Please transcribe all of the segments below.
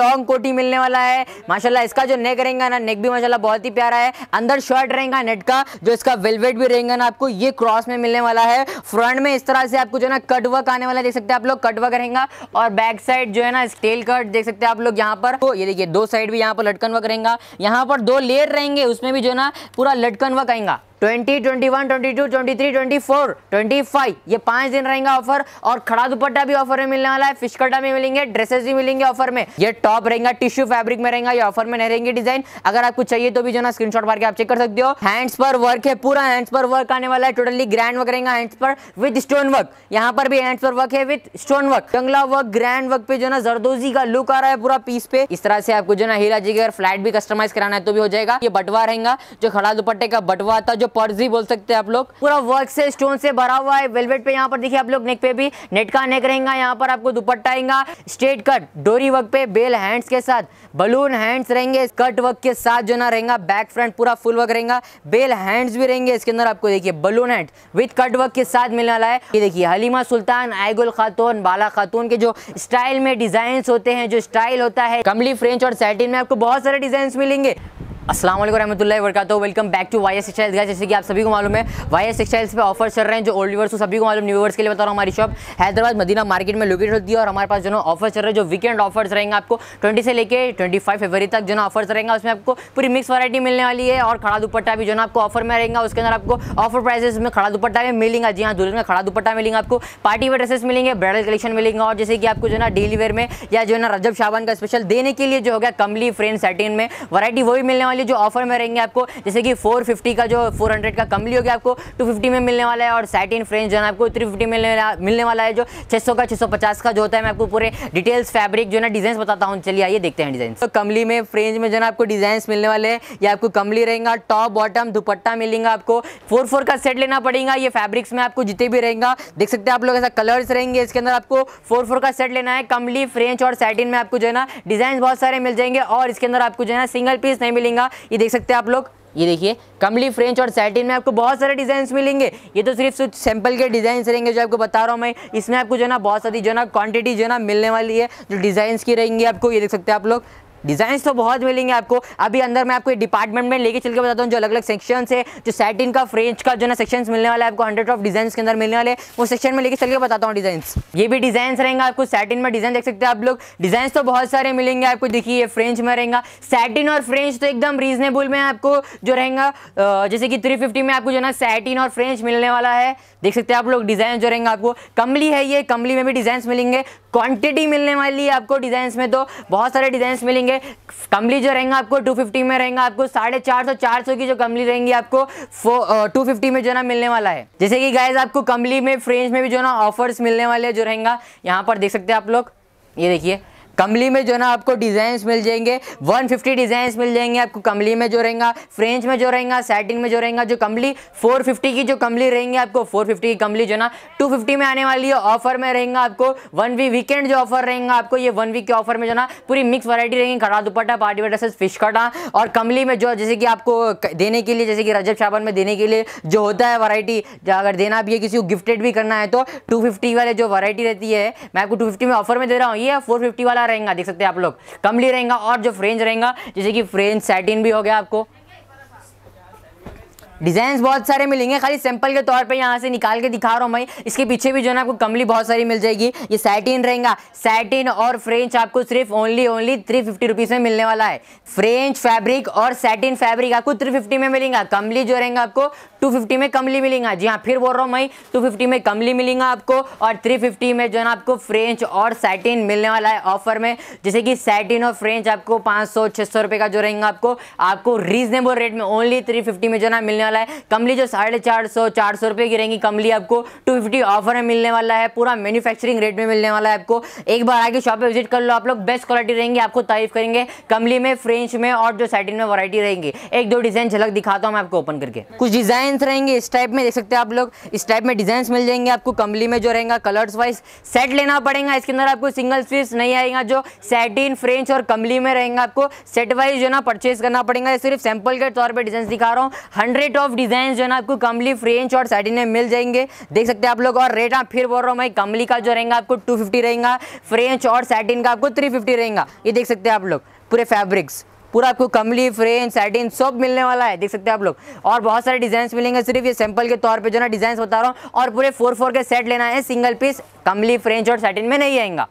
long कोटी मिलने वाला है माशाल्लाह इसका जो नेक रहेगा ना नेक भी माशाल्लाह बहुत ही प्यारा है अंदर शर्ट रहेगा नेट का जो इसका वेलवेट भी रहेगा ना आपको ये क्रॉस में मिलने वाला है फ्रंट में इस तरह से आपको जो है ना कट वर्क आने वाला देख सकते हैं आप लोग कट वर्क रहेगा और बैक साइड जो है ना स्टेल कट देख सकते हैं आप लोग यहाँ पर तो ये देखिए दो साइड भी यहाँ पर लटकन वर्क रहेगा यहाँ पर दो लेयर रहेंगे उसमें भी जो है ना पूरा लटकन वर्क आएगा twenty twenty one twenty two twenty three twenty four twenty five ये पांच दिन रहेंगे ऑफर और खड़ा दुपट्टा भी ऑफर में मिलने वाला है फिशकटा भी मिलेंगे ड्रेसेस भी मिलेंगे ऑफर में ये टॉप रहेगा टिश्यू फैब्रिक में रहेगा ये ऑफर में नहीं रहेंगे डिजाइन अगर आपको चाहिए तो भी जो ना स्क्रीनशॉट मार के आप चेक कर सकते हो हैंड्स पर वर्क है पूरा हैंड्स पर वर्क आने वाला है टोटली ग्रैंड वर्क रहेगा हैंड्स पर विद स्टोन वर्क यहाँ पर भी हैंड्स पर वर्क है विद स्टोन वर्क जंगला वर्क ग्रैंड वर्क पे जो ना जरदोजी का लुक आ रहा है पूरा पीस पे इस तरह से आपको जो ना हीरा जी अगर फ्लैट भी कस्टमाइज कराना है तो भी हो जाएगा ये बटवा रहेगा जो खड़ा दुपट्टे का बटवा था जो पर्जी बोल सकते हैं आप लोग पूरा वर्क से स्टोन से भरा हुआ है वेलवेट पे यहाँ पर देखिए आप लोग नेक पे भी नेट का नेक रहेगा यहाँ पर आपको दुपट्टा आएगा स्ट्रेट कट डोरी वर्क पे बेल हैंड्स के साथ बलून हैंड्स रहेंगे कट वर्क के साथ जो ना रहेगा बैक फ्रंट पूरा फुल वर्क रहेगा बेल हैंड्स भी रहेंगे इसके अंदर आपको देखिए balloon hand with cut work के साथ मिलने वाला है ये देखिए हलीमा सुल्तान आयगुल खातून बाला खातून के जो स्टाइल में डिजाइन होते हैं जो स्टाइल होता है कमली फ्रेंच और सैटिन में आपको बहुत सारे डिजाइन मिलेंगे असलम वरहमल वर्कू welcome back to Y S textiles guys जैसे कि आप सभी को मालूम है वाई एस एक्सटाइल्स पे ऑफर चल रहे हैं जो ओल्ड व्यूवर्स सभी को मालूम न्यू व्यूवर्स के लिए बता रहा हूँ हमारी शॉप हैदराबाद मदीना मार्केट में लोकेट होती है और हमारे पास जो ना ऑफर चल रहे हैं जो वीकेंड ऑफर्स रहेंगे आपको ट्वेंटी से लेकर ट्वेंटी फाइव फरवरी तक जो ना ऑफर्स रहेंगे उसमें आपको पूरी मिक्स वरायटी मिलने वाली है और खड़ा दुपट्टा भी जो ना आपको ऑफर में रहेगा उसके अंदर आपको ऑफर प्राइजेस में खड़ा दुपट्टा भी मिलेगा जी हाँ दुल्हन में खड़ा दुपट्टा मिलेंगे आपको पार्टी वेयर ड्रेसेस मिलेंगे ब्राइडल कलेक्शन मिलेंगे और जैसे कि आपको जो ना डेली वेयर में या जो ना रजब शाबान का स्पेशल देने के लिए जो हो गया कमली फ्रेंड सेटिन में वरायटी वो भी मिलने वाली जो ऑफर में रहेंगे आपको जैसे कि 450 का जो 400 का कमली हो गया आपको 250 में मिलने वाला है और सैटिन फ्रेंच जो है आपको 350 मिलने मिलने वाला है जो 600 का 650 का जो होता है मैं आपको पूरे डिटेल्स फैब्रिक जो है ना डिजाइन बताता हूँ चलिए आइए देखते हैं डिजाइन तो कमली में फ्रेंच में जो है आपको डिजाइन मिलने वाले हैं ये आपको कमली रहेगा टॉप बॉटम दुपट्टा मिलेगा आपको फोर फोर का सेट लेना पड़ेगा ये फैब्रिक्स में आपको जितने भी रहेगा देख सकते हैं आप लोग ऐसा कलर्स रहेंगे इसके अंदर आपको फोर फोर का सेट लेना है कमली फ्रेंच और सैटिन में आपको जो है ना डिजाइन बहुत सारे मिल जाएंगे और इसके अंदर आपको जो है ना सिंगल पीस नहीं मिलेंगे मिलेगा ये देख सकते हैं आप लोग ये देखिए कमली फ्रेंच और सैटिन में आपको बहुत सारे डिजाइन मिलेंगे ये तो सिर्फ सैंपल के डिजाइन रहेंगे जो आपको बता रहा हूँ मैं इसमें आपको जो है ना बहुत सारी जो है ना क्वांटिटी जो है ना मिलने वाली है जो डिजाइन की रहेंगी आपको ये देख सकते हैं आप लोग डिज़ाइंस तो बहुत मिलेंगे आपको अभी अंदर मैं आपको डिपार्टमेंट में लेके चल के बताता हूँ जो अलग अलग सेक्शन है जो सैटिन का फ्रेंच का जो ना सेक्शन मिलने वाला है आपको हंड्रेड ऑफ डिजाइन के अंदर मिलने वाले वो सेक्शन में लेके चल के बताता हूँ डिजाइन ये भी डिजाइन रहेंगे आपको सैटिन में डिजाइन देख सकते हैं आप लोग डिजाइन तो बहुत सारे मिलेंगे आपको देखिए ये फ्रेंच में रहेगा सैटिन और फ्रेंच तो एकदम रीजनेबल में आपको जो रहेगा जैसे कि थ्री में आपको जो ना सैटिन और फ्रेंच मिलने वाला है देख सकते हैं आप लोग डिजाइन जो रहेंगे आपको कमली है ये कमली में भी डिजाइन मिलेंगे क्वांटिटी मिलने वाली है आपको डिजाइन में तो बहुत सारे डिजाइन मिलेंगे है कमली जो रहेंगे आपको 250 में रहेंगे आपको साढ़े चार सौ चार सौ की जो कमली रहेंगी आपको टू फिफ्टी में जो ना मिलने वाला है जैसे कि गाइज आपको कमली में फ्रेंच में भी जो ना ऑफर्स मिलने वाले जो रहेंगे यहाँ पर देख सकते हैं आप लोग ये देखिए कमली में जो है ना आपको डिज़ाइंस मिल जाएंगे 150 डिज़ाइंस मिल जाएंगे आपको कमली में जो रहेगा फ्रेंच में जो रहेगा सैटिन में जो रहेगा जो कमली 450 की जो कमली रहेंगी आपको 450 की कमली जो है ना 250 में आने वाली है ऑफर में रहेगा आपको वन वी वीकेंड जो ऑफर रहेगा आपको ये वन वीक के ऑफर में जो ना पूरी मिक्स वरायटी रहेंगी खड़ा दुपट्टा पार्टी वेटर सच फिश कटा और कमली में जो जैसे कि आपको देने के लिए जैसे कि रजब शाबन में देने के लिए जो होता है वरायटी अगर देना भी है किसी को गिफ्टेड भी करना है तो टू वाले जो वरायटी रहती है मैं आपको टू में ऑफर में दे रहा हूँ ये फोर वाला रहेगा देख सकते हैं आप लोग कमली रहेगा और जो फ्रेंज रहेगा जैसे कि फ्रेंज सैटिन भी हो गया आपको डिजाइन बहुत सारे मिलेंगे खाली सैंपल के तौर पर यहाँ से निकाल के दिखा रहा हूँ मैं इसके पीछे भी जो है आपको कमली बहुत सारी मिल जाएगी ये सैटिन रहेगा सैटिन और फ्रेंच आपको सिर्फ only only three fifty rupees में मिलने वाला है फ्रेंच फैब्रिक और सैटिन फैब्रिक आपको थ्री फिफ्टी में मिलेगा कमली जो रहेगा आपको टू फिफ्टी में कमली मिलेगा जी हाँ फिर बोल रहा हूँ मैं टू फिफ्टी में कमली मिलेगा आपको और थ्री फिफ्टी में जो है आपको फ्रेंच और सैटिन मिलने वाला है ऑफर में जैसे कि सैटिन और फ्रेंच आपको पांच सौ छह सौ रुपये का जो रहेगा आपको आपको रीजनेबल रेट में ओनली थ्री फिफ्टी में जो है मिलने वाला वाला है कमली जो साढ़े चार सौ चार सौ रुपये की रहेंगी कमली आपको टू फिफ्टी ऑफर में मिलने वाला है पूरा मैन्युफैक्चरिंग रेट में मिलने वाला है आपको एक बार आगे शॉप पे विजिट कर लो आप लोग बेस्ट क्वालिटी रहेंगी आपको तारीफ करेंगे कमली में फ्रेंच में और जो साइडिन में वरायटी रहेंगी एक दो डिज़ाइन झलक दिखाता हूँ मैं आपको ओपन करके कुछ डिज़ाइन रहेंगे इस टाइप में देख सकते हैं आप लोग इस टाइप में डिज़ाइन मिल जाएंगे आपको कमली में जो रहेगा कलर्स वाइज सेट लेना पड़ेगा इसके अंदर आपको सिंगल पीस नहीं आएगा जो सैटिन फ्रेंच और कमली में रहेगा आपको सेट वाइज जो ना परचेज करना पड़ेगा सिर्फ सैंपल के तौर पर डिजाइन दिखा रहा हूँ हंड्रेड ऑफ डिजाइन जो है ना आपको कमली फ्रेंच और सैटिन में मिल जाएंगे देख सकते हैं आप लोग और रेट आप फिर बोल रहा हूँ भाई कमली का जो रहेगा आपको टू फिफ्टी रहेगा फ्रेंच और सैटिन का आपको थ्री फिफ्टी रहेगा ये देख सकते हैं आप लोग पूरे फैब्रिक्स पूरा आपको कमली फ्रेंच सैटिन सब मिलने वाला है देख सकते हैं आप लोग और बहुत सारे डिजाइन मिलेंगे सिर्फ ये सैंपल के तौर पर जो ना डिजाइन बता रहा हूँ और पूरे फोर फोर के सेट लेना है सिंगल पीस कमली फ्रेंच और सैटिन में नहीं आएगा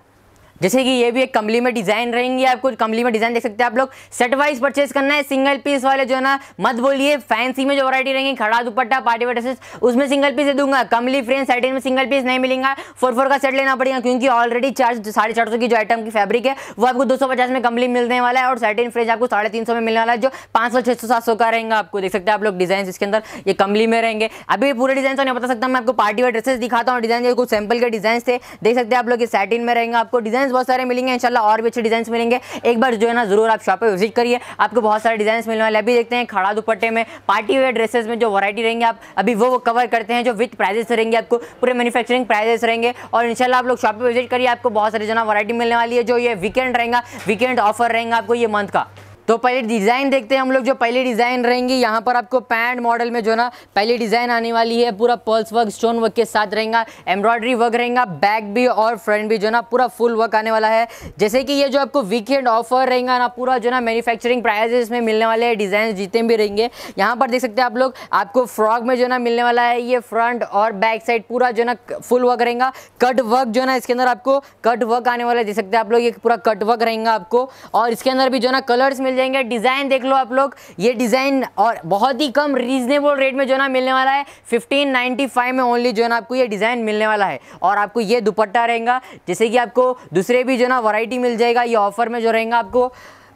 जैसे कि ये भी एक कमली में डिज़ाइन रहेंगी आपको कमली में डिज़ाइन देख सकते हैं आप लोग सेट वाइज परचेज करना है सिंगल पीस वाले जो है ना मत बोलिए फैंसी में जो वरायटी रहेंगी खड़ा दुपट्टा पार्टी वेयर ड्रेसेस उसमें सिंगल पीस दे दूंगा कमली फ्रेंड सेटिन में सिंगल पीस नहीं मिलेगा फोर फोर का सेट लेना पड़ेगा क्योंकि ऑलरेडी चार साढ़े चार सौ की जो आइटम की फैब्रिक है वो आपको दो सौ पचास में कमली मिलने वाला है और सेटिन फ्रेंज आपको साढ़े तीन सौ में मिलने वाला है जो पांच सौ छह सौ सात सौ का रहेगा आपको देख सकते हैं आप लोग डिजाइन इसके अंदर ये कमली में रहेंगे अभी पूरे डिजाइन तो नहीं बता सकता मैं आपको पार्टी वेयर ड्रेसेस दिखाता हूँ डिजाइन कुछ सैंपल के डिजाइन थे देख सकते हैं आप लोग ये सेटिन में रहेंगे आपको डिजाइन डिजाइन बहुत सारे मिलेंगे इंशाल्लाह और भी अच्छे डिजाइन मिलेंगे एक बार जो है ना जरूर आप शॉप पर विजिट करिए आपको बहुत सारे डिजाइन मिलने वाले अभी देखते हैं खड़ा दुपट्टे में पार्टी वेयर ड्रेसेस में जो वरायटी रहेंगे आप अभी वो कवर करते हैं जो विथ प्राइजेस रहेंगे आपको पूरे मैन्युफैक्चरिंग प्राइजेस रहेंगे और इंशाल्लाह आप लोग शॉप पर विजिट करिए आपको बहुत सारी जो ना वरायटी मिलने वाली है जो ये वीकेंड रहेगा वीकेंड ऑफर रहेगा आपको ये मंथ का तो पहले डिज़ाइन देखते हैं हम लोग जो पहले डिज़ाइन रहेंगी यहाँ पर आपको पैंट मॉडल में जो ना पहले डिज़ाइन आने वाली है पूरा पर्ल्स वर्क स्टोन वर्क के साथ रहेगा एम्ब्रॉयडरी वर्क रहेगा बैक भी और फ्रंट भी जो ना पूरा फुल वर्क आने वाला है जैसे कि ये जो आपको वीकेंड ऑफर रहेगा ना पूरा जो ना मैन्युफैक्चरिंग प्राइजेस में मिलने वाले हैं डिज़ाइन जितने भी रहेंगे यहाँ पर देख सकते हैं आप लोग आपको फ्रॉक में जो ना मिलने वाला है ये फ्रंट और बैक साइड पूरा जो ना फुल वर्क रहेगा कट वर्क जो ना इसके अंदर आपको कट वर्क आने वाला है देख सकते हैं आप लोग ये पूरा कट वर्क रहेगा आपको और इसके अंदर भी जो ना कलर्स मिल जाएंगे डिज़ाइन देख लो आप लोग ये डिज़ाइन और बहुत ही कम रीजनेबल रेट में जो ना मिलने वाला है फिफ्टीन में ओनली जो ना आपको ये डिज़ाइन मिलने वाला है और आपको ये दुपट्टा रहेगा जैसे कि आपको दूसरे भी जो ना वराइटी मिल जाएगा ये ऑफर में जो रहेगा आपको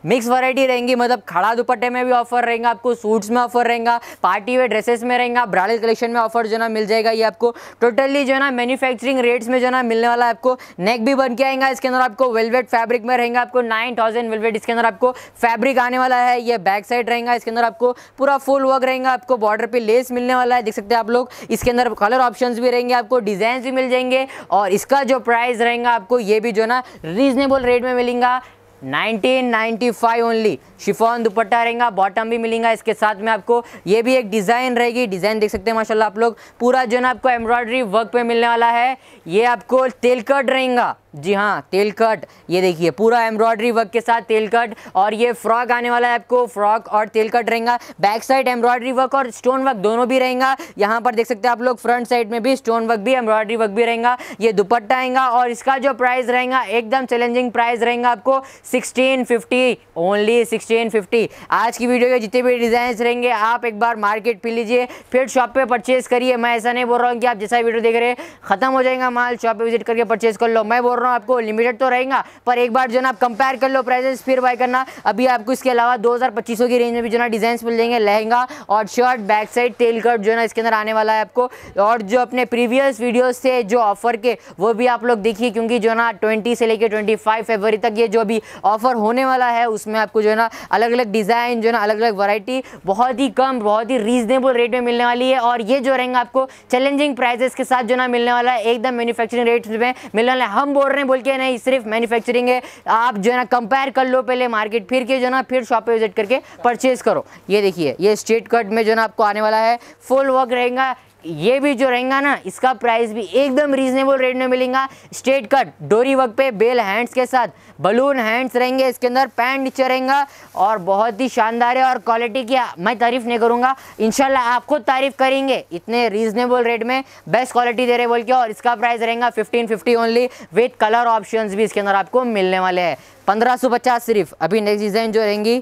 मिक्स वैरायटी रहेंगी मतलब खड़ा दुपट्टे में भी ऑफर रहेगा आपको सूट्स में ऑफर रहेगा पार्टी वेयर ड्रेसेस में रहेगा ब्राइडल कलेक्शन में ऑफर जो ना मिल जाएगा ये आपको टोटली जो है ना मैन्युफैक्चरिंग रेट्स में जो ना मिलने वाला है आपको नेक भी बन के आएगा इसके अंदर आपको वेलवेट फैब्रिक में रहेंगे आपको नाइन थाउजेंड वेलवेट इसके अंदर आपको फैब्रिक आने वाला है ये बैक साइड रहेगा इसके अंदर आपको पूरा फुल वर्क रहेगा आपको बॉर्डर पर लेस मिलने वाला है देख सकते हैं आप लोग इसके अंदर कलर ऑप्शन भी रहेंगे आपको डिजाइन भी मिल जाएंगे और इसका जो प्राइस रहेगा आपको ये भी जो ना रीजनेबल रेट में मिलेगा 1995 ओनली शिफॉन दुपट्टा रहेगा बॉटम भी मिलेगा इसके साथ में आपको ये भी एक डिज़ाइन रहेगी डिज़ाइन देख सकते हैं माशाल्लाह आप लोग पूरा जो है आपको एम्ब्रॉयडरी वर्क पे मिलने वाला है ये आपको तेलकट रहेगा जी हाँ तेल कट ये देखिए पूरा एम्ब्रॉयडरी वर्क के साथ तेल कट और ये फ्रॉक आने वाला है आपको फ्रॉक और तेल कट रहेगा बैक साइड एम्ब्रॉयडरी वर्क और स्टोन वर्क दोनों भी रहेगा यहाँ पर देख सकते हैं आप लोग फ्रंट साइड में भी स्टोन वर्क भी एम्ब्रॉयडरी वर्क भी रहेगा ये दुपट्टा आएगा और इसका जो प्राइस रहेगा एकदम चैलेंजिंग प्राइस रहेगा आपको sixteen fifty only sixteen fifty आज की वीडियो के जितने भी डिज़ाइन रहेंगे आप एक बार मार्केट पी लीजिए फिर शॉप पर परचेज करिए मैं ऐसा नहीं बोल रहा हूँ कि आप जैसा वीडियो देख रहे हैं खत्म हो जाएगा माल शॉप पे विजिट करके परचेज कर लो मैं बोल रहा रहा हूँ आपको लिमिटेड तो रहेगा पर एक बार जो ना आप कंपेयर कर लो प्राइजेस फिर बाय करना अभी आपको इसके अलावा दो की रेंज में भी जो ना डिजाइन मिल जाएंगे लहंगा और shirt back side tail cut जो ना इसके अंदर आने वाला है आपको और जो अपने प्रीवियस वीडियोज थे जो ऑफर के वो भी आप लोग देखिए क्योंकि जो ना ट्वेंटी से लेकर ट्वेंटी फरवरी तक ये जो अभी ऑफर होने वाला है उसमें आपको जो है ना अलग अलग डिज़ाइन जो ना अलग अलग वैरायटी बहुत ही कम बहुत ही रीजनेबल रेट में मिलने वाली है और ये जो रहेंगे आपको चैलेंजिंग प्राइजेस के साथ जो ना मिलने वाला है एकदम मैन्युफैक्चरिंग रेट में मिलने वाला है हम बोल बोल रहे हैं बोल के नहीं सिर्फ मैन्युफैक्चरिंग है आप जो है ना कंपेयर कर लो पहले मार्केट फिर के जो ना फिर शॉप पे विजिट करके परचेज करो ये देखिए ये स्ट्रेट कट में जो ना आपको आने वाला है फुल वर्क रहेगा ये भी जो रहेगा ना इसका प्राइस भी एकदम रीजनेबल रेट में मिलेगा स्ट्रेट कट डोरी वर्क पे बेल हैंड्स के साथ बलून हैंड्स रहेंगे इसके अंदर पैंट नीचे रहेगा और बहुत ही शानदार है और क्वालिटी की मैं तारीफ़ नहीं करूँगा इनशाला खुद तारीफ़ करेंगे इतने रीजनेबल रेट में बेस्ट क्वालिटी दे रहे बोल के और इसका प्राइस रहेगा fifteen fifty only with colour option भी इसके अंदर आपको मिलने वाले हैं पंद्रह सौ पचास सिर्फ अभी नेक्स्ट डिज़ाइन जो रहेंगी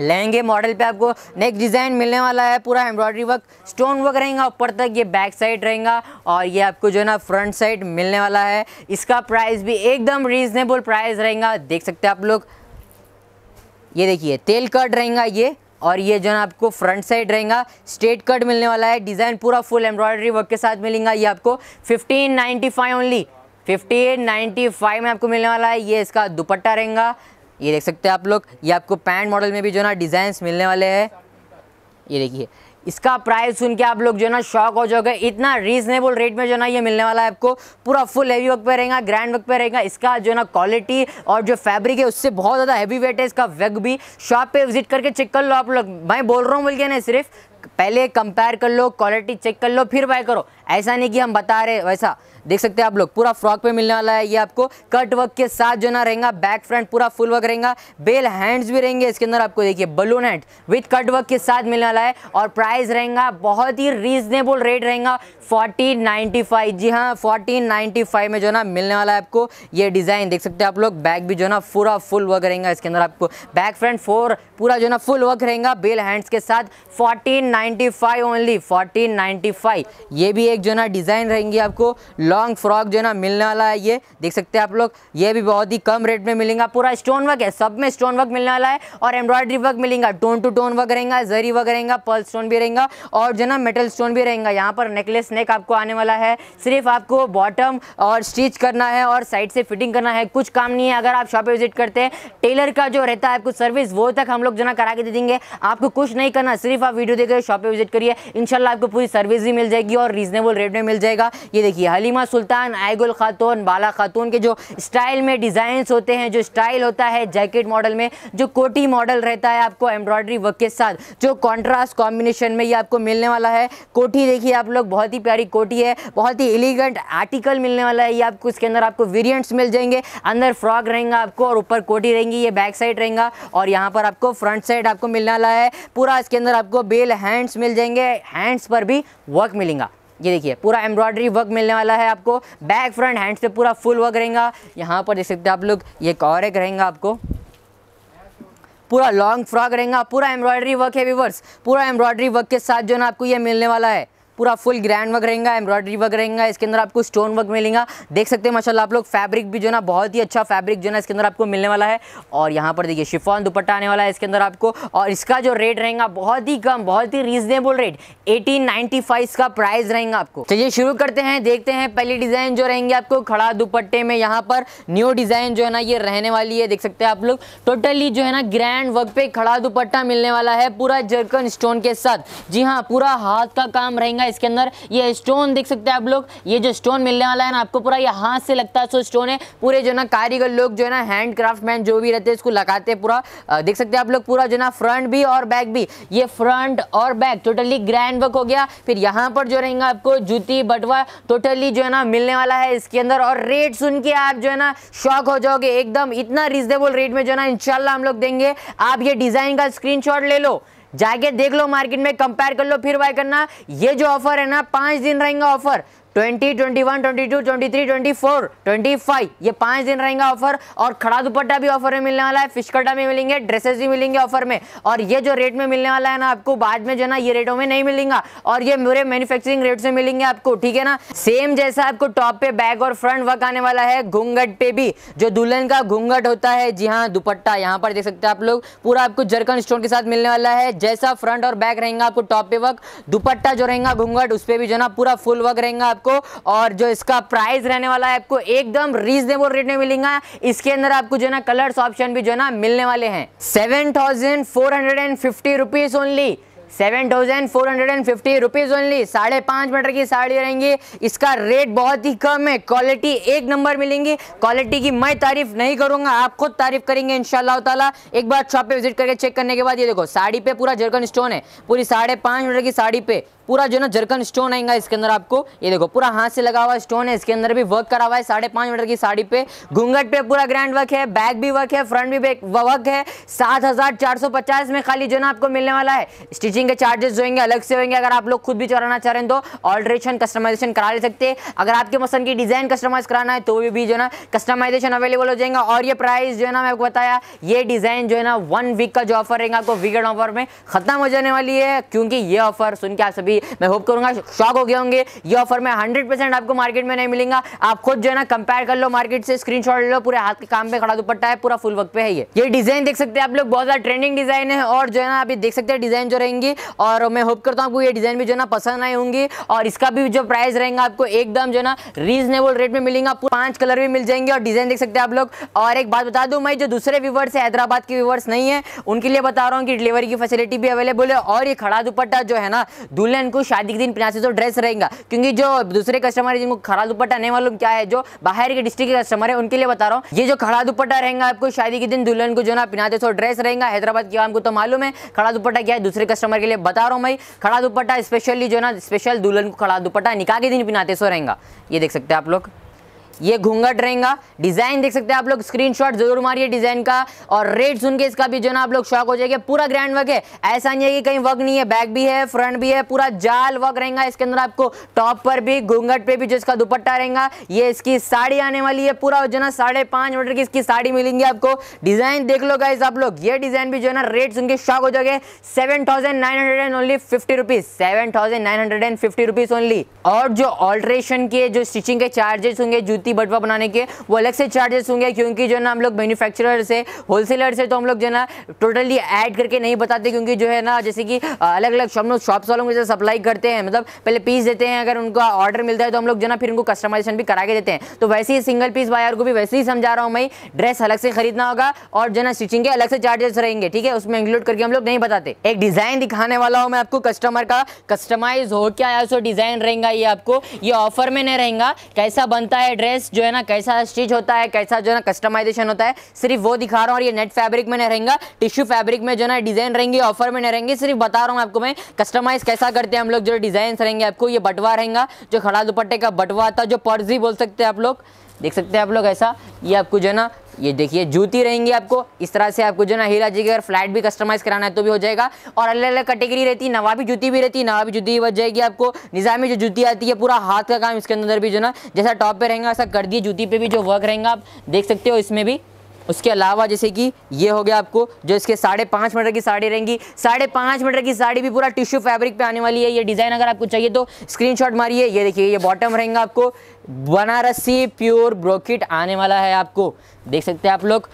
लहंगे मॉडल पे आपको नेक डिज़ाइन मिलने वाला है पूरा एम्ब्रॉयडरी वर्क स्टोन वर्क रहेगा ऊपर तक ये बैक साइड रहेगा और ये आपको जो है ना फ्रंट साइड मिलने वाला है इसका प्राइस भी एकदम रीजनेबल प्राइस रहेगा देख सकते हैं आप लोग ये देखिए तेल कट रहेगा ये और ये जो है आपको फ्रंट साइड रहेगा स्ट्रेट कट मिलने वाला है डिज़ाइन पूरा फुल एम्ब्रॉयडरी वर्क के साथ मिलेगा ये आपको 1595 ओनली 1595 में आपको मिलने वाला है ये इसका दुपट्टा रहेगा ये देख सकते हैं आप लोग ये आपको पैंट मॉडल में भी जो ना डिज़ाइंस मिलने वाले हैं ये देखिए इसका प्राइस सुन के आप लोग जो ना शॉक हो जाओगे इतना रीजनेबल रेट में जो ना ये मिलने वाला है आपको पूरा फुल हैवी वर्क पे रहेगा ग्रैंड वर्क पे रहेगा इसका जो ना क्वालिटी और जो फैब्रिक है उससे बहुत ज़्यादा हैवी वेट है इसका वेग भी शॉप पे विजिट करके चेक कर लो आप लोग मैं बोल रहा हूँ बोल के ना सिर्फ पहले कंपेयर कर लो क्वालिटी चेक कर लो फिर बाय करो ऐसा नहीं कि हम बता रहे वैसा देख सकते हैं आप लोग पूरा फ्रॉक पे मिलने वाला है ये आपको कट वर्क के साथ जो ना रहेगा बैक फ्रंट पूरा फुल वर्क रहेगा बेल हैंड्स भी रहेंगे इसके अंदर आपको देखिए balloon hand with cut work के साथ मिलने वाला है और प्राइस रहेगा बहुत ही रीजनेबल रेट रहेगा फोर्टीन नाइनटी फाइव जी हाँ फोर्टीन नाइनटी फाइव में जो ना मिलने वाला है आपको ये डिज़ाइन देख सकते हैं आप लोग बैक भी जो ना पूरा फुल वर्क रहेगा इसके अंदर आपको बैक फ्रंट फोर पूरा जो ना फुल वर्क रहेगा बेल हैंड्स के साथ 1495 ओनली 1495 ये भी एक जो ना डिज़ाइन रहेंगी आपको लॉन्ग फ्रॉक जो ना मिलने वाला है ये देख सकते हैं आप लोग ये भी बहुत ही कम रेट में मिलेगा पूरा स्टोन वर्क है सब में स्टोन वर्क मिलने वाला है और एम्ब्रॉयडरी वर्क मिलेगा टोन टू टोन वर्क रहेगा जरी वर्क रहेगा पर्ल स्टोन भी रहेगा और जो ना मेटल स्टोन भी रहेगा यहाँ पर नेकलेस नेक आपको आने वाला है सिर्फ आपको बॉटम और स्टिच करना है और साइड से फिटिंग करना है कुछ काम नहीं है अगर आप शॉप विजिट करते हैं टेलर का जो रहता है आपको सर्विस वो तक हम लोग लोग जो ना करा के दे देंगे आपको कुछ नहीं करना सिर्फ आप वीडियो देखकर शॉप पे विजिट करिए इनशाला आपको पूरी सर्विस भी मिल जाएगी और रीजनेबल रेट में मिल जाएगा ये देखिए हलीमा सुल्तान आयगुल खातून बाला खातून के जो स्टाइल में डिजाइन होते हैं जो स्टाइल होता है जैकेट मॉडल में जो कोटी मॉडल रहता है आपको एम्ब्रॉयडरी वर्क के साथ जो कॉन्ट्रास्ट कॉम्बिनेशन में ये आपको मिलने वाला है कोठी देखिए आप लोग बहुत ही प्यारी कोटी है बहुत ही एलिगेंट आर्टिकल मिलने वाला है ये आपको इसके अंदर आपको वेरियंट्स मिल जाएंगे अंदर फ्रॉक रहेगा आपको और ऊपर कोटी रहेंगी ये बैक साइड रहेगा और यहाँ पर आपको फ्रंट साइड आपको मिलने वाला है पूरा इसके अंदर आपको बेल हैंड्स मिल जाएंगे हैंड्स पर भी वर्क मिलेगा ये देखिए पूरा एम्ब्रॉयडरी वर्क मिलने वाला है आपको बैक फ्रंट हैंड्स पे पूरा फुल वर्क रहेगा यहाँ पर देख सकते हैं आप लोग ये एक रहेगा आपको पूरा लॉन्ग फ्रॉक रहेगा पूरा एम्ब्रॉयडरी वर्क है व्यूवर्स पूरा एम्ब्रॉयडरी वर्क के साथ जो है ना आपको ये मिलने वाला है पूरा फुल ग्रैंड वर्क रहेगा एम्ब्रॉयडरी वर्क रहेगा इसके अंदर आपको स्टोन वर्क मिलेगा देख सकते हैं माशाल्लाह आप लोग फैब्रिक भी जो ना बहुत ही अच्छा फैब्रिक जो ना इसके अंदर आपको मिलने वाला है और यहाँ पर देखिए शिफॉन दुपट्टा आने वाला है इसके अंदर आपको और इसका जो रेट रहेगा बहुत ही कम बहुत ही रीजनेबल रेट एटीन का प्राइस रहेगा आपको चलिए शुरू करते हैं देखते हैं पहली डिज़ाइन जो रहेंगे आपको खड़ा दुपट्टे में यहाँ पर न्यू डिज़ाइन जो है ना ये रहने वाली है देख सकते हैं आप लोग टोटली जो है ना ग्रैंड वर्क पे खड़ा दुपट्टा मिलने वाला है पूरा जर्कन स्टोन के साथ जी हाँ पूरा हाथ का काम रहेगा है इसके अंदर ये स्टोन देख सकते हैं आप लोग ये जो स्टोन मिलने वाला है ना आपको पूरा ये हाथ से लगता है सो स्टोन है पूरे जो ना कारीगर लोग जो है ना हैंड क्राफ्ट मैन जो भी रहते हैं इसको लगाते हैं पूरा देख सकते हैं आप लोग पूरा जो ना फ्रंट भी और बैक भी ये फ्रंट और बैक टोटली ग्रैंड वर्क हो गया फिर यहाँ पर जो रहेंगे आपको जूती बटवा टोटली जो है ना मिलने वाला है इसके अंदर और रेट सुन के आप जो है ना शॉक हो जाओगे एकदम इतना रिजनेबल रेट में जो है ना इनशाला हम लोग देंगे आप ये डिज़ाइन का स्क्रीन ले लो जाके देख लो मार्केट में कंपेयर कर लो फिर बाय करना ये जो ऑफर है ना पांच दिन रहेंगे offer twenty twenty one twenty two twenty three twenty four twenty five ये पांच दिन रहेगा ऑफर और खड़ा दुपट्टा भी ऑफर में मिलने वाला है फिशकटा भी मिलेंगे ड्रेसेस भी मिलेंगे ऑफर में और ये जो रेट में मिलने वाला है ना आपको बाद में जो ना ये रेटों में नहीं मिलेगा और ये मेरे मैन्युफैक्चरिंग रेट से मिलेंगे आपको ठीक है ना सेम जैसा आपको टॉप पे बैक और फ्रंट वर्क आने वाला है घूंघट पे भी जो दुल्हन का घूंघट होता है जी हाँ दुपट्टा यहाँ पर देख सकते हैं आप लोग पूरा आपको जरकन स्टोन के साथ मिलने वाला है जैसा फ्रंट और बैक रहेगा आपको टॉप पे वर्क दुपट्टा जो रहेगा घूंघट उस पर भी जो ना पूरा फुल वर्क रहेगा आपको आपको और जो इसका प्राइस रहने वाला है आपको एकदम रीजनेबल रेट में मिलेगा इसके अंदर आपको जो ना कलर्स ऑप्शन भी जो ना मिलने वाले हैं seven thousand four hundred and fifty rupees only seven thousand four hundred and fifty rupees only साढ़े पांच मीटर की साड़ी रहेंगी इसका रेट बहुत ही कम है क्वालिटी एक नंबर मिलेंगी क्वालिटी की मैं तारीफ नहीं करूंगा आप खुद तारीफ करेंगे इन ताला एक बार शॉप पे विजिट करके चेक करने के बाद ये देखो साड़ी पे पूरा जरकन स्टोन है पूरी साढ़े पाँच मीटर की साड़ी पे पूरा जो है ना जर्कन स्टोन आएगा इसके अंदर आपको ये देखो पूरा हाथ से लगा हुआ स्टोन है इसके अंदर भी वर्क करा हुआ है साढ़े पांच मीटर की साड़ी पे घूंघट पे पूरा ग्रैंड वर्क है बैक भी वर्क है फ्रंट भी वर्क है सात हजार चार सौ पचास में खाली जो है ना आपको मिलने वाला है स्टिचिंग के चार्जेस जो होंगे अलग से होंगे अगर आप लोग खुद भी चलाना चाह रहे हैं तो ऑल्ट्रेशन कस्टमाइजेशन करा ले सकते हैं अगर आपके पसंद की डिज़ाइन कस्टमाइज कराना है तो भी जो ना कस्टमाइजेशन अवेलेबल हो जाएगा और ये प्राइस जो है ना मैं आपको बताया ये डिज़ाइन जो है ना वन वीक का जो ऑफर रहेगा आपको वीकेंड ऑफर में खत्म हो जाने वाली है क्योंकि ये ऑफर सुन के आप सभी होगी मैं होप करूंगा शॉक हो गए होंगे ये ऑफर में हंड्रेड आपको मार्केट में नहीं मिलेगा आप खुद जो है ना कंपेयर कर लो मार्केट से स्क्रीन लो पूरे हाथ के काम पे खड़ा दुपट्टा है पूरा फुल वर्क पे है ये ये डिजाइन देख सकते हैं आप लोग बहुत ज्यादा ट्रेंडिंग डिजाइन है और जो है ना अभी देख सकते हैं डिजाइन जो रहेंगी और मैं होप करता हूँ आपको ये डिजाइन भी जो ना पसंद आई होंगी और इसका भी जो प्राइस रहेगा आपको एकदम जो ना रीजनेबल रेट में मिलेंगे आपको पांच कलर भी मिल जाएंगे और डिजाइन देख सकते हैं आप लोग और एक बात बता दू मैं जो दूसरे व्यूवर्स है हैदराबाद के व्यूवर्स नहीं है उनके लिए बता रहा हूँ कि डिलीवरी की फैसिलिटी भी अवेलेबल है और ये खड़ा दुपट्टा जो है ना दुल्हन इनको शादी के दिन पहना सकते हो ड्रेस रहेगा क्योंकि जो दूसरे कस्टमर है जिनको खड़ा दुपट्टा नहीं मालूम क्या है जो बाहर के डिस्ट्रिक्ट के कस्टमर है उनके लिए बता रहा हूँ ये जो खड़ा दुपट्टा रहेगा आपको शादी के दिन दुल्हन को जो ना पहनाते सो ड्रेस रहेगा हैदराबाद की हमको तो मालूम है खड़ा दुपट्टा क्या है दूसरे कस्टमर के लिए बता रहा हूँ भाई खड़ा दुपट्टा स्पेशली जो ना स्पेशल दुल्हन को खड़ा दुपट्टा निकाह के दिन पहनाते सो रहेगा ये देख सकते हैं आप लोग ये घूंघट रहेगा डिजाइन देख सकते हैं आप लोग स्क्रीनशॉट जरूर मारिए डिजाइन का और रेट सुन के इसका भी जो ना आप लोग शॉक हो जाएगा पूरा ग्रैंड वर्क है ऐसा नहीं है कि कहीं वर्क नहीं है बैक भी है फ्रंट भी है पूरा जाल वर्क रहेगा इसके अंदर आपको टॉप पर भी घूंघट पे भी जो इसका दुपट्टा रहेगा ये इसकी साड़ी आने वाली है पूरा जो ना साढ़े पांच मीटर की इसकी साड़ी मिलेंगी आपको डिजाइन देख लो गाइज आप लोग ये डिजाइन भी जो है ना रेट सुन के शॉक हो जाएगा seven thousand nine hundred and only fifty rupees seven thousand nine hundred and fifty rupees only और जो ऑल्ट्रेशन के जो स्टिचिंग के चार्जेस होंगे जूती लिट्टी बटवा बनाने के वो अलग से चार्जेस होंगे क्योंकि जो है ना हम लोग मैन्युफैक्चरर से होलसेलर से तो हम लोग जो है ना टोटली ऐड करके नहीं बताते क्योंकि जो है ना जैसे कि अलग अलग हम लोग शॉप्स वालों को जैसे सप्लाई करते हैं मतलब पहले पीस देते हैं अगर उनका ऑर्डर मिलता है तो हम लोग जो है ना फिर उनको कस्टमाइजेशन भी करा के देते हैं तो वैसे ही सिंगल पीस बायर को भी वैसे ही समझा रहा हूँ मैं ड्रेस अलग से खरीदना होगा और जो है ना स्टिचिंग के अलग से चार्जेस रहेंगे ठीक है उसमें इंक्लूड करके हम लोग नहीं बताते एक डिज़ाइन दिखाने वाला हूँ मैं आपको कस्टमर का कस्टमाइज हो क्या डिज़ाइन रहेगा ये आपको ये ऑफर में नहीं रहेगा कैसा बनता है ड्रेस ड्रेस जो है ना कैसा स्टिच होता है कैसा जो है ना कस्टमाइजेशन होता है सिर्फ वो दिखा रहा हूँ और ये नेट फैब्रिक में नहीं रहेगा टिश्यू फैब्रिक में जो है ना डिज़ाइन रहेंगे ऑफर में नहीं रहेंगे सिर्फ बता रहा हूँ आपको मैं कस्टमाइज कैसा करते हैं हम लोग जो डिज़ाइन रहेंगे आपको ये बटवा रहेगा जो खड़ा दुपट्टे का बटवा आता है जो पर्जी बोल सकते हैं आप लोग देख सकते हैं आप लोग ऐसा ये आपको जो है ना ये देखिए जूती रहेंगी आपको इस तरह से आपको जो ना हीरा जी की अगर फ्लैट भी कस्टमाइज कराना है तो भी हो जाएगा और अलग अलग कैटेगरी रहती है नवाबी जूती भी रहती है नवाबी जूती भी बच जाएगी आपको निज़ामी जो जूती आती है पूरा हाथ का काम इसके अंदर भी जो ना जैसा टॉप पे रहेंगे वैसा कर दिए जूती पे भी जो वर्क रहेंगे आप देख सकते हो इसमें भी उसके अलावा जैसे कि ये हो गया आपको जो इसके साढ़े पाँच मीटर की साड़ी रहेंगी साढ़े पाँच मीटर की साड़ी भी पूरा टिश्यू फैब्रिक पे आने वाली है ये डिज़ाइन अगर आपको चाहिए तो स्क्रीनशॉट मारिए ये देखिए ये बॉटम रहेगा आपको बनारसी प्योर ब्रोकिट आने वाला है आपको देख सकते हैं आप लोग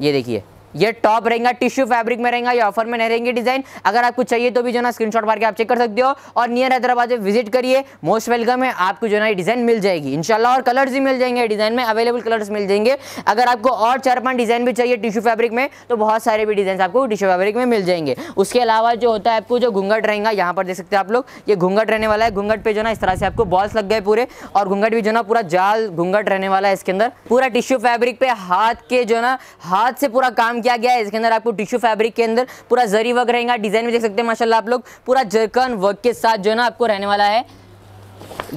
ये देखिए ये टॉप रहेगा टिश्यू फैब्रिक में रहेगा ये ऑफर में नहीं रहेंगे डिजाइन अगर आपको चाहिए तो भी जो ना स्क्रीनशॉट मार के आप चेक कर सकते हो और नियर हैदराबाद में विजिट करिए मोस्ट वेलकम है आपको जो ना डिजाइन मिल जाएगी इनशाला और कलर्स भी मिल जाएंगे डिजाइन में अवेलेबल कलर्स मिल जाएंगे अगर आपको और चार पांच डिजाइन भी चाहिए टिश्यू फैब्रिक में तो बहुत सारे भी डिजाइन आपको टिश्यू फैब्रिक में मिल जाएंगे उसके अलावा जो होता है आपको जो घूंघट रहेगा यहाँ पर देख सकते हैं आप लोग ये घूंघट रहने वाला है घूंघट पे जो ना इस तरह से आपको बॉल्स लग गए पूरे और घूंघट भी जो ना पूरा जाल घूंघट रहने वाला है इसके अंदर पूरा टिश्यू फैब्रिक पे हाथ के जो ना हाथ से पूरा काम काम किया गया है इसके अंदर आपको टिश्यू फैब्रिक के अंदर पूरा जरी वर्क रहेगा डिजाइन भी देख सकते हैं माशाल्लाह आप लोग पूरा जर्कन वर्क के साथ जो है ना आपको रहने वाला है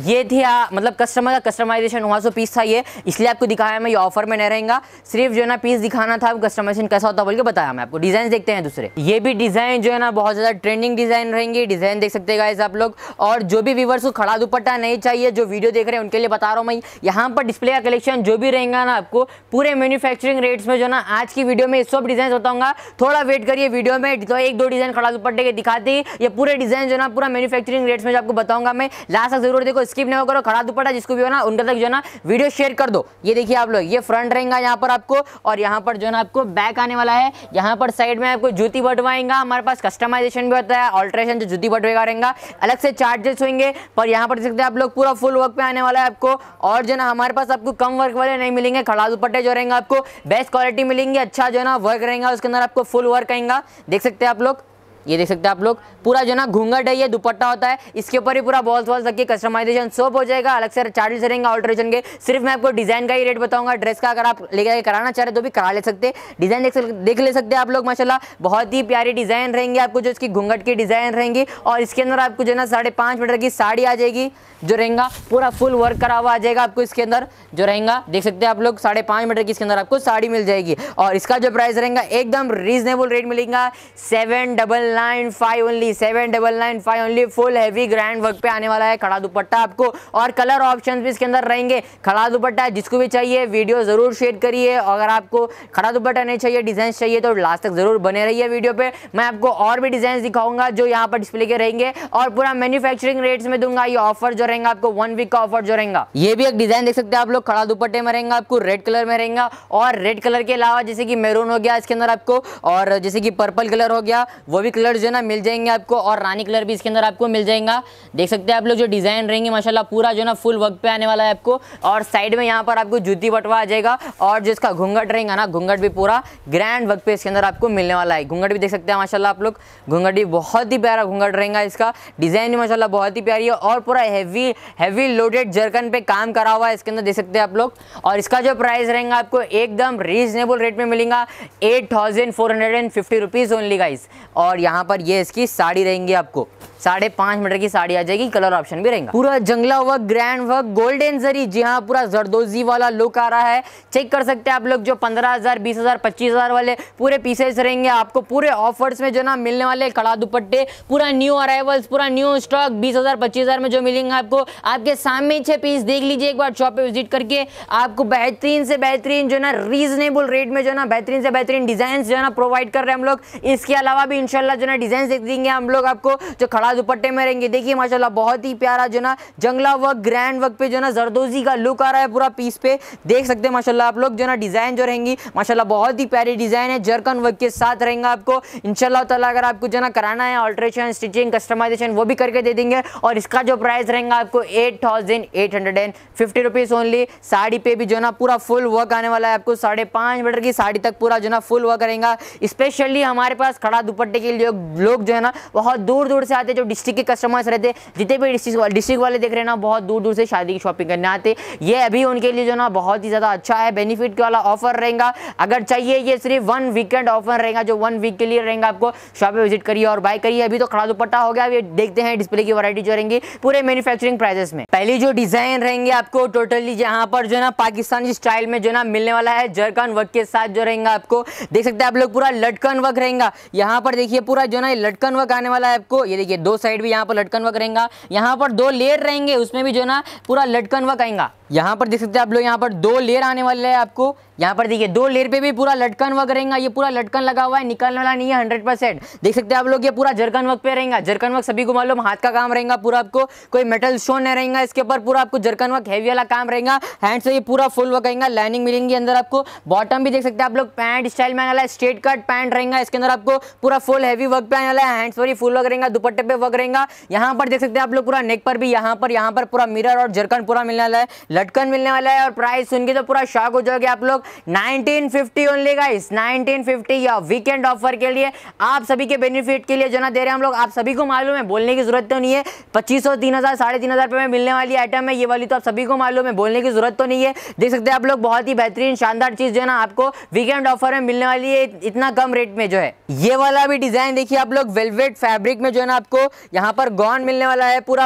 ये थी मतलब कस्टमर का कस्टमाइजेशन हुआ सो पीस था ये इसलिए आपको दिखाया मैं ये ऑफर में नहीं रहेंगे सिर्फ जो है ना पीस दिखाना था कस्टमाइजेशन कैसा होता बोल के बताया मैं आपको डिज़ाइन देखते हैं दूसरे ये भी डिज़ाइन जो है ना बहुत ज़्यादा ट्रेंडिंग डिज़ाइन रहेंगे डिज़ाइन देख सकते हैं आप लोग और जो भी व्यूवर्स को खड़ा दुपट्टा नहीं चाहिए जो वीडियो देख रहे हैं उनके लिए बता रहा हूँ मैं यहाँ पर डिस्प्ले का कलेक्शन जो भी रहेगा ना आपको पूरे मैन्युफैक्चरिंग रेट्स में जो ना आज की वीडियो में सब डिज़ाइन बताऊंगा थोड़ा वेट करिए वीडियो में तो एक दो डिज़ाइन खड़ा दुपट्टे के दिखाते ये पूरे डिज़ाइन जो ना पूरा मैन्युफैक्चरिंग रेट्स में आपको बताऊंगा मैं लास्ट जरूर देखो स्किप नहीं करो खड़ा दुपट्टा जिसको भी हो ना उनका तक जो ना वीडियो शेयर कर दो ये देखिए आप लोग ये फ्रंट रहेगा यहाँ पर आपको और यहाँ पर जो ना आपको बैक आने वाला है यहाँ पर साइड में आपको जूती बटवाएंगा हमारे पास कस्टमाइजेशन भी होता है ऑल्ट्रेशन जो जूती बटवेगा रहेगा अलग से चार्जेस होंगे पर यहाँ पर देख सकते हैं आप लोग पूरा फुल वर्क पे आने वाला है आपको और जो ना हमारे पास आपको कम वर्क वाले नहीं मिलेंगे खड़ा दुपट्टे जो रहेंगे आपको बेस्ट क्वालिटी मिलेंगे अच्छा जो ना वर्क रहेगा उसके अंदर आपको फुल वर्क आएगा देख सकते हैं आप लोग ये देख सकते हैं आप लोग पूरा जो ना घूंघट है ये दुपट्टा होता है इसके ऊपर ही पूरा बॉल्स वॉल्स रखिए कस्टमाइजेशन सोप हो जाएगा अलग से चार्जेस रहेंगे ऑल्ट्रेशन के सिर्फ मैं आपको डिजाइन का ही रेट बताऊंगा ड्रेस का अगर आप लेकर कराना चाह रहे तो भी करा ले सकते डिजाइन देख देख ले सकते हैं आप लोग माशाला बहुत ही प्यारी डिजाइन रहेंगे आपको जो इसकी घूंघट की डिजाइन रहेंगी और इसके अंदर आपको जो ना साढ़े पांच मीटर की साड़ी आ जाएगी जो रहेगा पूरा फुल वर्क करा हुआ आ जाएगा आपको इसके अंदर जो रहेगा देख सकते हैं आप लोग साढ़े पाँच मीटर की इसके अंदर आपको साड़ी मिल जाएगी और इसका जो प्राइस रहेगा एकदम रीजनेबल रेट मिलेगा seven double nine five only seven double nine five only full heavy grand work पे आने वाला है खड़ा दुपट्टा आपको और कलर ऑप्शन भी इसके अंदर रहेंगे खड़ा दुपट्टा जिसको भी चाहिए वीडियो ज़रूर शेयर करिए अगर आपको खड़ा दुपट्टा नहीं चाहिए डिजाइन चाहिए तो लास्ट तक ज़रूर बने रहिए वीडियो पे मैं आपको और भी डिजाइन दिखाऊंगा जो यहाँ पर डिस्प्ले के रहेंगे और पूरा मैन्युफैक्चरिंग रेट्स में दूंगा ये ऑफर जो रहेगा आपको वन वीक का ऑफर जो रहेगा ये भी एक डिजाइन देख सकते हैं आप लोग खड़ा दुपट्टे में रहेंगे आपको रेड कलर में रहेगा और रेड कलर के अलावा जैसे कि मेरून हो गया इसके अंदर आपको और जैसे कि पर्पल कलर हो गया वो भी कलर जो है ना मिल जाएंगे आपको और रानी कलर भी इसके अंदर आपको मिल जाएगा देख सकते हैं आप लोग जो डिज़ाइन रहेंगे माशाल्लाह पूरा जो ना फुल वर्क पे आने वाला है आपको और साइड में यहाँ पर आपको जूती बटवा आ जाएगा और जिसका घूंघट रहेगा ना घूंघट भी पूरा ग्रैंड वर्क पे इसके अंदर आपको मिलने वाला है घूंघट भी देख सकते हैं माशाला आप लोग घूंघट भी बहुत ही प्यारा घूंघट रहेगा इसका डिज़ाइन भी माशाला बहुत ही प्यारी है और पूरा हैवी हैवी लोडेड जर्कन पे काम करा हुआ है इसके अंदर देख सकते हैं आप लोग और इसका जो प्राइस रहेगा आपको एकदम रीजनेबल रेट में मिलेगा eight thousand four hundred and fifty rupees only guys और यहाँ यहाँ पर ये इसकी साड़ी रहेंगी आपको साढ़े पांच मीटर की साड़ी आ जाएगी कलर ऑप्शन भी रहेगा पूरा जंगला work grand work golden zari जी हाँ पूरा जरदोजी वाला लुक आ रहा है चेक कर सकते हैं आप लोग जो पंद्रह हज़ार बीस हज़ार पच्चीस हज़ार वाले पूरे पीसेस रहेंगे आपको पूरे ऑफर्स में जो ना मिलने वाले कड़ा दुपट्टे पूरा न्यू अराइवल्स पूरा न्यू स्टॉक बीस हज़ार में जो मिलेंगे आपको आपके सामने छह पीस देख लीजिए एक बार शॉप पे विजिट करके आपको बेहतरीन से बेहतरीन जो ना रीजनेबल रेट में जो ना बेहतरीन से बेहतरीन डिजाइन जो है ना प्रोवाइड कर रहे हैं हम लोग इसके अलावा भी इनशाला जो ना डिजाइन देख देंगे हम लोग आपको जो खड़ा दुपट्टे में रहेंगे देखिए माशाल्लाह बहुत ही प्यारा जो ना जंगला वर्क ग्रैंड वर्क पे जो ना जरदोजी का लुक आ रहा है पूरा पीस पे देख सकते हैं माशाला आप लोग जो ना डिजाइन जो रहेंगी माशाला बहुत ही प्यारी डिजाइन है जरकन वर्क के साथ रहेंगे आपको इनशाला तला अगर आपको जो ना कराना है ऑल्ट्रेशन स्टिचिंग कस्टमाइजेशन वो भी करके दे देंगे और इसका जो प्राइस रहेगा आपको एट थाउजेंड ओनली साड़ी पे भी जो ना पूरा फुल वर्क आने वाला है आपको साढ़े पांच मीटर की साड़ी तक पूरा जो ना फुल वर्क रहेगा स्पेशली हमारे पास खड़ा दुपट्टे के लिए लोग लोग जो है ना बहुत दूर दूर से आते जो डिस्ट्रिक्ट के कस्टमर्स रहते जितने भी डिस्ट्रिक्ट डिस्ट्रिक्ट वाले देख रहे ना बहुत दूर दूर से शादी की शॉपिंग करने आते ये अभी उनके लिए जो ना बहुत ही ज़्यादा अच्छा है बेनिफिट वाला ऑफर रहेगा अगर चाहिए ये सिर्फ वन वीकेंड ऑफर रहेगा जो वन वीक के लिए रहेंगे आपको शॉप पर विजिट करिए और बाय करिए अभी तो खड़ा दुपट्टा हो गया अभी देखते हैं डिस्प्ले की वरायटी जो रहेंगी पूरे मैन्युफैक्चरिंग प्राइजेस में पहली जो डिज़ाइन रहेंगे आपको टोटली यहाँ पर जो है ना पाकिस्तानी स्टाइल में जो ना मिलने वाला है जरकन वर्क के साथ जो रहेगा आपको देख सकते हैं आप लोग पूरा लटकन वर्क रहेगा यहाँ पर देखिए पूरा पूरा जो ना ये लटकन वर्क आने वाला है आपको ये देखिए दो साइड भी यहाँ पर लटकन वर्क रहेगा यहाँ पर दो लेयर रहेंगे उसमें भी जो ना पूरा लटकन वर्क आएगा यहाँ पर देख सकते हैं आप लोग यहाँ पर दो लेयर आने वाले हैं आपको यहाँ पर देखिए दो लेयर पे भी पूरा लटकन वर्क रहेगा ये पूरा लटकन लगा हुआ है निकलने वाला नहीं है हंड्रेड परसेंट देख सकते हैं आप लोग ये पूरा जरकन वर्क पे रहेगा जरकन वर्क सभी को मालूम हाथ का काम रहेगा पूरा आपको कोई मेटल स्टोन नहीं रहेगा इसके ऊपर पूरा आपको जरकन वर्क हैवी वाला काम रहेगा हैंड से ये पूरा फुल वर्क रहेगा लाइनिंग मिलेंगी अंदर आपको बॉटम भी देख सकते हैं आप लोग पैंट स्टाइल में आने वाला स्ट्रेट कट पैंट रहेगा इसके अंदर आपको पूरा फुल हैवी वर्क पे आने वाला है हैंड्स पर ही फुल वर्क रहेगा दुपट्टे पे वर्क रहेगा यहाँ पर देख सकते हैं आप लोग पूरा नेक पर भी यहाँ पर यहाँ पर पूरा मिरर और जरकन पूरा मिलने वाला है लटकन मिलने वाला है और प्राइस सुन के तो पूरा शॉक हो जाओगे आप लोग nineteen fifty only guys nineteen fifty या वीकेंड ऑफर के लिए आप सभी के बेनिफिट के लिए जो ना दे रहे हैं हम लोग आप सभी को मालूम है बोलने की जरूरत तो नहीं है पच्चीस सौ तीन हज़ार साढ़े तीन हज़ार रुपये में मिलने वाली आइटम है ये वाली तो आप सभी को मालूम है बोलने की जरूरत तो नहीं है देख सकते हैं आप लोग बहुत ही बेहतरीन शानदार चीज़ जो है ना आपको वीकेंड ऑफर में मिलने वाली है इतना कम रेट में जो है ये वाला भी डिज़ाइन देखिए आप लोग वेलवेट फैब्रिक में जो है ना आपको यहाँ पर गॉन मिलने वाला है पूरा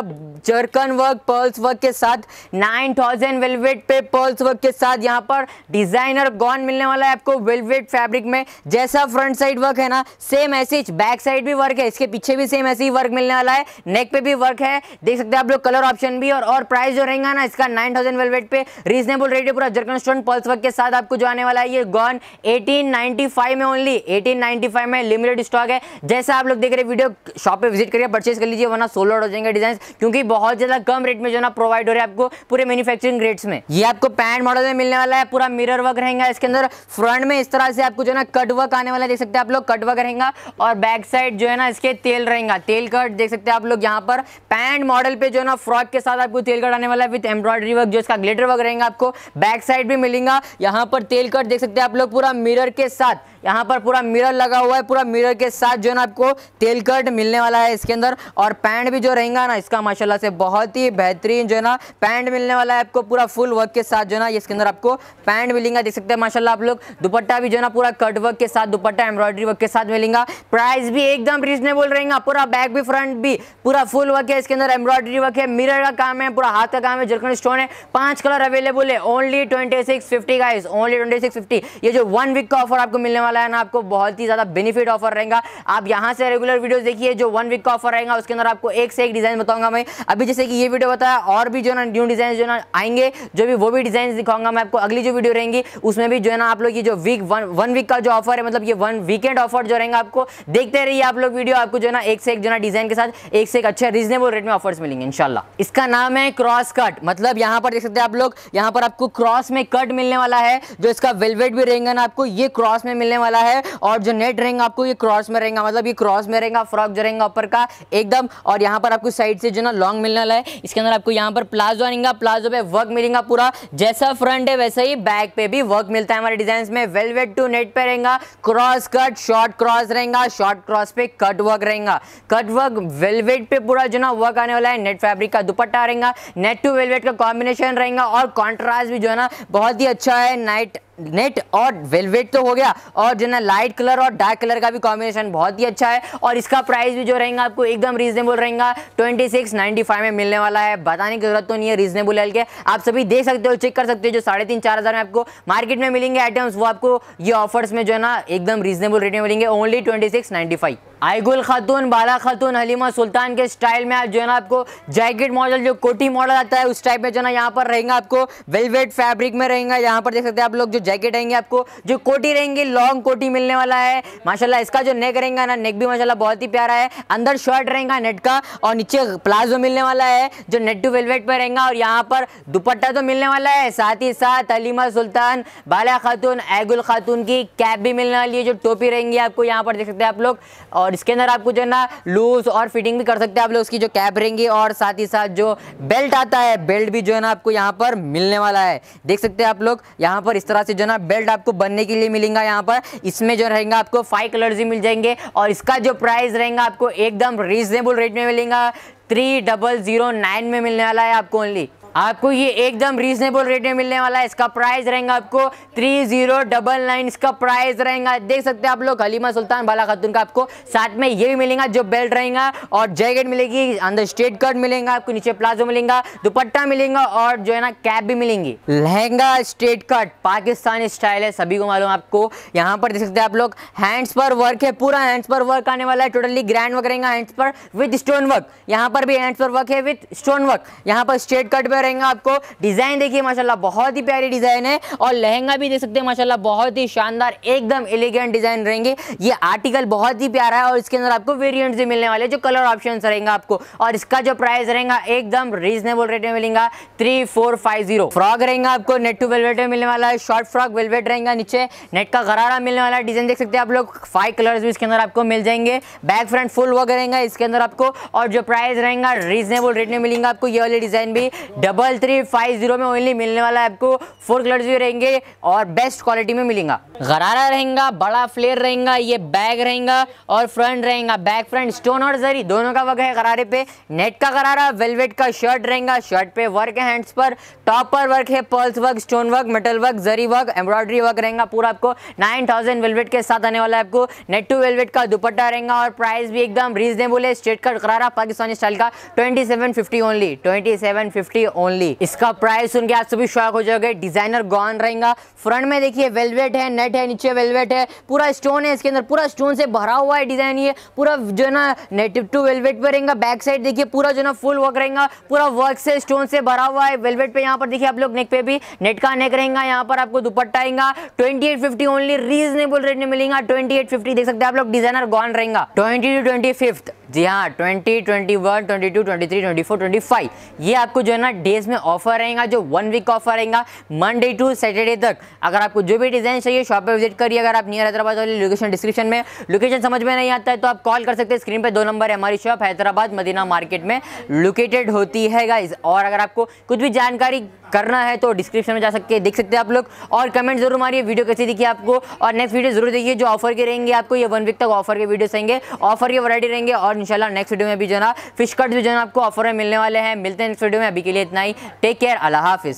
जर्कन वर्क पर्ल्स वर्क के साथ नाइन थाउजेंड वेलवेट पे पर्ल्स वर्क के साथ यहाँ पर डिजाइनर गॉन मिलने वाला है आपको वेलवेट फैब्रिक में जैसा फ्रंट साइड वर्क है ना सेम ऐसे बैक साइड भी वर्क है इसके पीछे भी सेम ऐसे ही वर्क मिलने वाला है नेक पे भी वर्क है देख सकते हैं आप लोग कलर ऑप्शन भी और, और प्राइस जो रहेगा ना इसका नाइन थाउजेंड पे रीजनेबल रेट है पूरा जर्कन स्टोन पर्ल्स वर्क के साथ आपको जो आने वाला है ये गॉन एटीन में ओनली एटीन में लिमिटेड स्टॉक है जैसा आप लोग देख रहे वीडियो शॉप पे विजिट करिए परचेज कर लीजिए वरना सोलो हो जाएंगे डिजाइन क्योंकि बहुत ज्यादा कम रेट में जो ना प्रोवाइड हो रहा है आपको पूरे मैन्युफैक्चरिंग रेट्स में ये आपको पैंट मॉडल में मिलने वाला है पूरा मिरर वर्क रहेगा इसके अंदर फ्रंट में इस तरह से आपको जो ना कट वर्क आने वाला देख सकते हैं आप लोग कट वर्क रहेगा और बैक साइड जो है ना इसके तेल रहेगा तेल कट देख सकते हैं आप लोग यहाँ पर पैंट मॉडल पे जो है ना फ्रॉक के साथ आपको तेल कट आने वाला है विथ एम्ब्रॉयडरी वर्क जो इसका ग्लेटर वर्क रहेगा आपको बैक साइड भी मिलेगा यहाँ पर तेल कट देख सकते हैं आप लोग पूरा मिरर के साथ यहाँ पर पूरा मिरर लगा हुआ है पूरा मिरर के साथ जो है ना आपको तेल कट मिलने वाला है इसके अंदर और पैंट भी जो रहेगा ना इसका माशाल्लाह से बहुत ही बेहतरीन जो है ना पैंट मिलने वाला है आपको पूरा फुल वर्क के साथ जो है ना इसके अंदर आपको पैंट मिलेगा देख सकते हैं माशाला आप लोग दुपट्टा भी जो है ना पूरा कट वर्क के साथ दुपट्टा एम्ब्रॉयडरी वर्क के साथ मिलेगा प्राइस भी एकदम रिजनेबल रहेगा पूरा बैक भी फ्रंट भी पूरा फुल वर्क है इसके अंदर एम्ब्रॉयडरी वर्क है मिररर का काम है पूरा हाथ का काम है जरखंड स्टोन है पांच कलर अवेलेबल है ओनली ट्वेंटी सिक्स फिफ्टी का ओनली ट्वेंटी सिक्स फिफ्टी ये जो वन वीक का ऑफर आपको मिलने वाला है ना आपको बहुत ही ज़्यादा बेनिफिट ऑफर रहेगा आप यहाँ से रेगुलर वीडियो देखिए जो वन वीक का ऑफर रहेगा उसके अंदर आपको एक से एक डिज़ाइन बताऊंगा मैं अभी जैसे कि ये वीडियो बताया और भी जो ना न्यू डिज़ाइन जो ना आएंगे जो भी वो भी डिज़ाइन दिखाऊंगा मैं आपको अगली जो वीडियो रहेंगी उसमें भी जो है ना आप लोग ये जो वीक वन वन वीक का जो ऑफर है मतलब ये वन वीकेंड ऑफर जो रहेंगे आपको देखते रहिए आप लोग वीडियो आपको जो है ना एक से एक जो ना डिज़ाइन के साथ एक से एक अच्छे रीजनेबल रेट में ऑफर्स मिलेंगे इनशाला इसका नाम है क्रॉस कट मतलब यहाँ पर देख सकते हैं आप लोग यहाँ पर आपको क्रॉस में कट मिलने वाला है जो इसका वेलवेट भी रहेगा ना आपको ये क्रॉस में मिलने वाला है और जो नेट रहेगा आपको ये क्रॉस में रहेगा मतलब ये क्रॉस में रहेगा फ्रॉक जो रहेगा ऊपर का एकदम और यहाँ पर आपको साइड से जो ना लॉन्ग मिलने वाला है इसके अंदर आपको यहाँ पर प्लाजो आएगा प्लाजो पे वर्क मिलेगा पूरा जैसा फ्रंट है वैसा ही बैक पे भी वर्क मिलता है हमारे डिजाइन में वेलवेट टू नेट पे रहेगा क्रॉस कट शॉर्ट क्रॉस रहेगा शॉर्ट क्रॉस पे कट वर्क रहेगा कट वर्क वेलवेट पे पूरा जो ना वर्क आने वाला है नेट फैब्रिक का दुपट्टा रहेगा नेट टू वेलवेट का कॉम्बिनेशन रहेगा और कॉन्ट्रास्ट भी जो है ना बहुत ही अच्छा है नाइट नेट और वेलवेट तो हो गया और जो ना लाइट कलर और डार्क कलर का भी कॉम्बिनेशन बहुत ही अच्छा है और इसका प्राइस भी जो रहेगा आपको एकदम रीजनेबल रहेगा ट्वेंटी सिक्स नाइन्टी फाइव में मिलने वाला है बताने की जरूरत तो नहीं है रीजनेबल है आप सभी देख सकते हो चेक कर सकते हो जो साढ़े तीन चार हज़ार में आपको मार्केट में मिलेंगे आइटम्स वो आपको ये ऑफर्स में जो है ना एकदम रीजनेबल रेट में मिलेंगे only twenty six ninety five Aygul Khatoon Bala खातून हलीमा सुल्तान के स्टाइल में आप जो है ना आपको जैकेट मॉडल जो कोटी मॉडल आता है उस टाइप में जो है ना यहाँ पर रहेगा आपको वेलवेट फैब्रिक में रहेगा यहाँ पर देख सकते हैं आप लोग जो जैकेट रहेंगे आपको जो कोटी रहेंगी लॉन्ग कोटी मिलने वाला है माशाला इसका जो नेक रहेगा ना नेक भी माशाला बहुत ही प्यारा है अंदर शर्ट रहेगा नेट का और नीचे प्लाजो मिलने वाला है जो नेट टू वेलवेट में रहेगा और यहाँ पर दुपट्टा तो मिलने वाला है साथ ही साथ हलीमा सुल्तान बाला खातून आयगुल खातून की कैप भी मिलने वाली है जो टोपी रहेंगी आपको यहाँ पर देख सकते हैं आप लोग और और इसके अंदर आपको जो है ना लूज और फिटिंग भी कर सकते हैं आप लोग उसकी जो कैप रहेंगी और साथ ही साथ जो बेल्ट आता है बेल्ट भी जो है ना आपको यहाँ पर मिलने वाला है देख सकते हैं आप लोग यहाँ पर इस तरह से जो है ना बेल्ट आपको बनने के लिए मिलेगा यहाँ पर इसमें जो रहेगा आपको फाइव कलर्स भी मिल जाएंगे और इसका जो प्राइस रहेगा आपको एकदम रिजनेबल रेट में मिलेगा थ्री डबल जीरो नाइन में मिलने वाला है आपको ओनली आपको ये एकदम रीजनेबल रेट में मिलने वाला है इसका प्राइस रहेगा आपको थ्री जीरो डबल नाइन इसका प्राइस रहेगा देख सकते हैं आप लोग हलीमा सुल्तान बाला खातून का आपको साथ में ये भी मिलेगा जो बेल्ट रहेगा और जैकेट मिलेगी अंदर स्टेट कट मिलेगा आपको नीचे प्लाजो मिलेगा दुपट्टा मिलेगा और जो है ना कैप भी मिलेंगी lehenga straight cut Pakistani style है सभी को मालूम आपको यहाँ पर देख सकते हैं आप लोग हैंड्स पर वर्क है पूरा हैंड्स पर वर्क आने वाला है टोटली ग्रैंड वर्क रहेगा हैंड्स पर विद स्टोन वर्क यहाँ पर भी हैंड्स पर वर्क है विद स्टोन वर्क यहाँ पर स्ट्रेट कट पर रहेगा आपको डिज़ाइन देखिए माशाल्लाह बहुत ही प्यारी डिज़ाइन है और लहंगा भी देख सकते हैं माशाल्लाह बहुत ही शानदार एकदम एलिगेंट डिज़ाइन रहेंगे ये आर्टिकल बहुत ही प्यारा है और इसके अंदर आपको वेरियंट भी मिलने वाले जो कलर ऑप्शन रहेंगे आपको और इसका जो प्राइस रहेगा एकदम रीजनेबल रेट में मिलेगा three four five zero frock रहेगा आपको नेट टू वेलवेट में मिलने वाला है शॉर्ट फ्रॉक वेलवेट रहेगा नीचे नेट का घरारा मिलने वाला है डिज़ाइन देख सकते हैं आप लोग फाइव कलर भी इसके अंदर आपको मिल जाएंगे बैक फ्रंट फुल वर्क रहेगा इसके अंदर आपको और जो प्राइस रहेगा रीजनेबल रेट में मिलेंगे आपको ये वाले डिज़ाइन भी double double three five zero में ओनली मिलने वाला है आपको फोर कलर भी रहेंगे और बेस्ट क्वालिटी में मिलेगा गरारा रहेगा बड़ा फ्लेयर रहेगा ये बैग रहेगा और फ्रंट रहेगा बैक फ्रंट स्टोन और जरी दोनों का है गरारे पे नेट का गरारा वेलवेट का शर्ट रहेगा शर्ट पे वर्क है हैंड्स पर टॉप पर वर्क है pearls work stone work metal work zari work embroidery work रहेगा पूरा आपको नाइन वेलवेट के साथ आने वाला है आपको नेट टू वेलवेट का दुपट्टा रहेगा और प्राइस भी एकदम रीजनेबल है straight cut gharara Pakistani style का ट्वेंटी ओनली ट्वेंटी ओनली इसका प्राइस सुन के आप सभी शौक हो जाओगे डिजाइनर गॉन रहेगा फ्रंट में देखिए वेलवेट है नेट है नीचे वेलवेट है पूरा स्टोन है इसके अंदर पूरा स्टोन से भरा हुआ है डिजाइन ये पूरा जो है ना नेटिव टू वेलवेट पर रहेगा बैक साइड देखिए पूरा जो ना फुल वर्क रहेगा पूरा वर्क से स्टोन से भरा हुआ है वेलवेट पे यहाँ पर देखिए आप लोग नेक पे भी नेट का नेक रहेगा यहाँ पर आपको दुपट्टा आएगा ट्वेंटी ओनली रीजनेबल रेट में मिलेगा ट्वेंटी देख सकते हैं आप लोग डिजाइनर गॉन रहेगा ट्वेंटी टू ट्वेंटी जी हाँ twenty twenty one twenty two twenty three twenty four twenty five ये आपको जो है ना डेज में ऑफर रहेगा जो वन वीक ऑफर रहेगा मंडे टू सैटरडे तक अगर आपको जो भी डिज़ाइन चाहिए शॉप पर विजिट करिए अगर आप नियर हैदराबाद वाली लोकेशन डिस्क्रिप्शन में लोकेशन समझ में नहीं आता है तो आप कॉल कर सकते हैं स्क्रीन पर दो नंबर है हमारी शॉप हैदराबाद मदीना मार्केट में लोकेटेड होती है गाइज और अगर आपको कुछ भी जानकारी करना है तो डिस्क्रिप्शन में जा सकते हैं देख सकते हैं आप लोग और कमेंट जरूर मारिए वीडियो कैसी दिखी आपको और नेक्स्ट वीडियो जरूर देखिए जो ऑफर के रहेंगे आपको ये वन वीक तक ऑफर के वीडियोस रहेंगे ऑफर की वरायटी रहेंगे और इनशाला नेक्स्ट वीडियो में भी जो ना फिश कट भी जो है आपको ऑफर में मिलने वाले हैं मिलते हैं नेक्स्ट वीडियो में अभी के लिए इतना ही टेक केयर अल्लाह हाफिज़